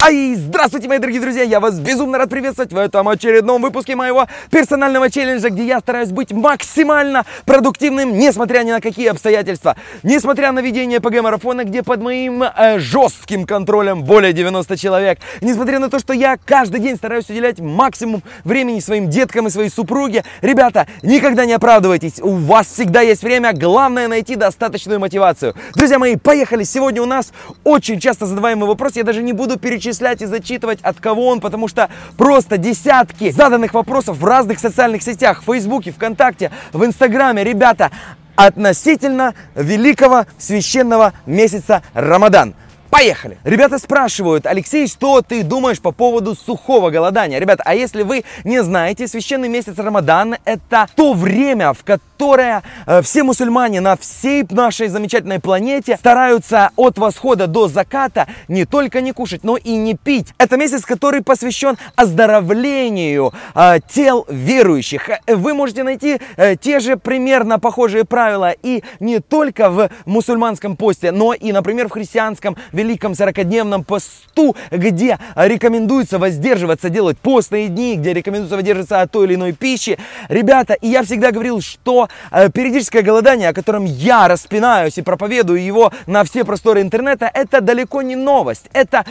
Ай, здравствуйте, мои дорогие друзья! Я вас безумно рад приветствовать в этом очередном выпуске моего персонального челленджа, где я стараюсь быть максимально продуктивным, несмотря ни на какие обстоятельства. Несмотря на ведение ПГ-марафона, где под моим э, жестким контролем более 90 человек, несмотря на то, что я каждый день стараюсь уделять максимум времени своим деткам и своей супруге, ребята, никогда не оправдывайтесь, у вас всегда есть время, главное найти достаточную мотивацию. Друзья мои, поехали! Сегодня у нас очень часто задаваемый вопрос, я даже не буду перечислять перечислять и зачитывать, от кого он, потому что просто десятки заданных вопросов в разных социальных сетях, в Фейсбуке, ВКонтакте, в Инстаграме. Ребята, относительно великого священного месяца Рамадан. Поехали! Ребята спрашивают, Алексей, что ты думаешь по поводу сухого голодания? Ребята, а если вы не знаете, священный месяц Рамадан – это то время, в которое э, все мусульмане на всей нашей замечательной планете стараются от восхода до заката не только не кушать, но и не пить. Это месяц, который посвящен оздоровлению э, тел верующих. Э, вы можете найти те же примерно похожие правила и не только в мусульманском посте, но и, например, в христианском великом великом 40-дневном посту, где рекомендуется воздерживаться, делать постные дни, где рекомендуется воздерживаться от той или иной пищи. Ребята, и я всегда говорил, что э, периодическое голодание, о котором я распинаюсь и проповедую его на все просторы интернета, это далеко не новость. Это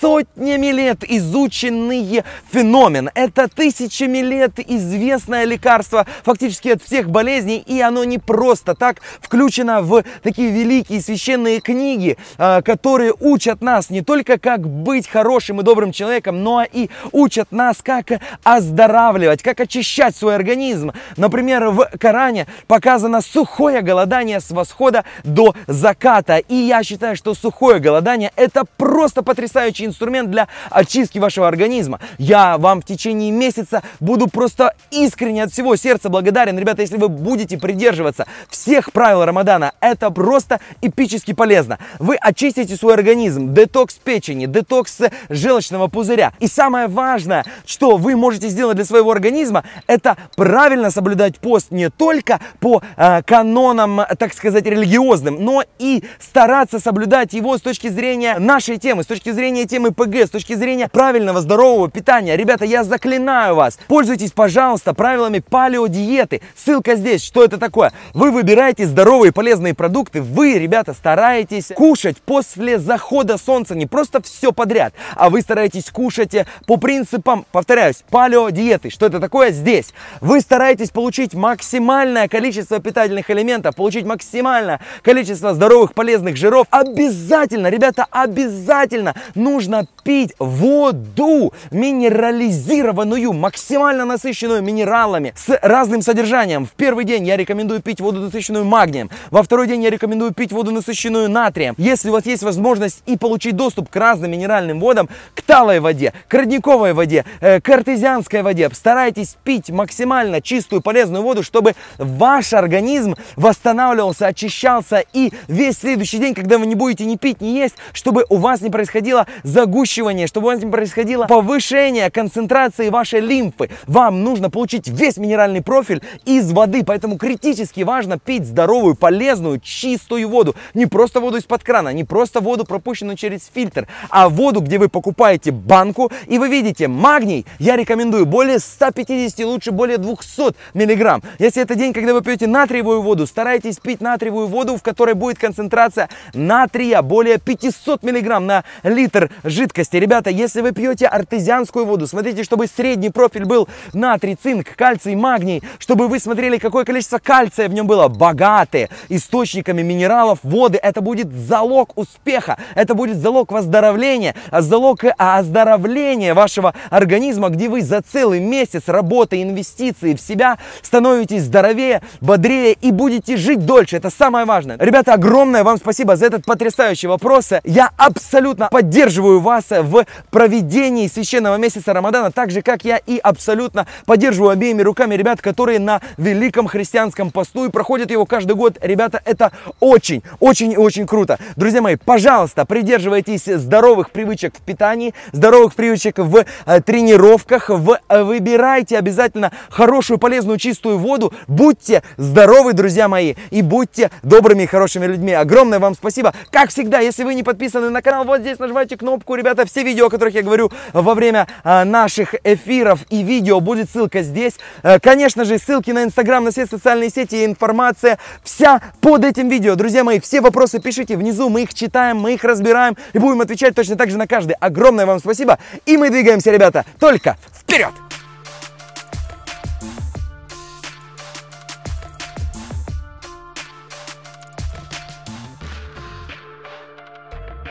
сотнями лет изученный феномен. Это тысячами лет известное лекарство фактически от всех болезней, и оно не просто так включено в такие великие священные книги, э, которые которые учат нас не только как быть хорошим и добрым человеком, но и учат нас, как оздоравливать, как очищать свой организм. Например, в Коране показано сухое голодание с восхода до заката. И я считаю, что сухое голодание – это просто потрясающий инструмент для очистки вашего организма. Я вам в течение месяца буду просто искренне от всего сердца благодарен. Ребята, если вы будете придерживаться всех правил Рамадана, это просто эпически полезно. Вы очистите свой свой организм, детокс печени, детокс желчного пузыря. И самое важное, что вы можете сделать для своего организма, это правильно соблюдать пост не только по э, канонам, так сказать, религиозным, но и стараться соблюдать его с точки зрения нашей темы, с точки зрения темы ПГ, с точки зрения правильного здорового питания. Ребята, я заклинаю вас, пользуйтесь, пожалуйста, правилами палеодиеты. Ссылка здесь. Что это такое? Вы выбираете здоровые полезные продукты, вы, ребята, стараетесь кушать после захода солнца, не просто все подряд, а вы стараетесь кушать э, по принципам, повторяюсь, палеодиеты. Что это такое здесь? Вы стараетесь получить максимальное количество питательных элементов, получить максимальное количество здоровых полезных жиров. Обязательно, ребята, обязательно нужно пить воду минерализированную, максимально насыщенную минералами с разным содержанием. В первый день я рекомендую пить воду, насыщенную магнием. Во второй день я рекомендую пить воду, насыщенную натрием. Если у вас есть возможность возможность и получить доступ к разным минеральным водам, к талой воде, к родниковой воде, э, к артезианской воде. Старайтесь пить максимально чистую полезную воду, чтобы ваш организм восстанавливался, очищался и весь следующий день, когда вы не будете ни пить, ни есть, чтобы у вас не происходило загущивание, чтобы у вас не происходило повышение концентрации вашей лимфы. Вам нужно получить весь минеральный профиль из воды, поэтому критически важно пить здоровую, полезную, чистую воду. Не просто воду из-под крана, не просто воду воду, пропущенную через фильтр, а воду, где вы покупаете банку, и вы видите магний, я рекомендую более 150, лучше более 200 миллиграмм. Если это день, когда вы пьете натриевую воду, старайтесь пить натриевую воду, в которой будет концентрация натрия более 500 миллиграмм на литр жидкости. Ребята, если вы пьете артезианскую воду, смотрите, чтобы средний профиль был натрий, цинк, кальций, магний, чтобы вы смотрели, какое количество кальция в нем было, богатые источниками минералов воды, это будет залог успеха успеха, это будет залог выздоровления, а залог оздоровления вашего организма, где вы за целый месяц работы, инвестиций в себя становитесь здоровее, бодрее и будете жить дольше. Это самое важное. Ребята, огромное вам спасибо за этот потрясающий вопрос. Я абсолютно поддерживаю вас в проведении священного месяца Рамадана, так же, как я и абсолютно поддерживаю обеими руками ребят, которые на великом христианском посту и проходят его каждый год. Ребята, это очень, очень и очень круто. Друзья мои, пожалуйста, пожалуйста, придерживайтесь здоровых привычек в питании, здоровых привычек в э, тренировках, в, э, выбирайте обязательно хорошую, полезную, чистую воду. Будьте здоровы, друзья мои, и будьте добрыми и хорошими людьми. Огромное вам спасибо. Как всегда, если вы не подписаны на канал, вот здесь нажимайте кнопку, ребята, все видео, о которых я говорю э, во время наших эфиров и видео, будет ссылка здесь. конечно же, ссылки на Инстаграм, на все социальные сети, информация вся под этим видео. Друзья мои, все вопросы пишите внизу, мы их читаем, мы их разбираем и будем отвечать точно так же на каждый. Огромное вам спасибо. И мы двигаемся, ребята, только вперед!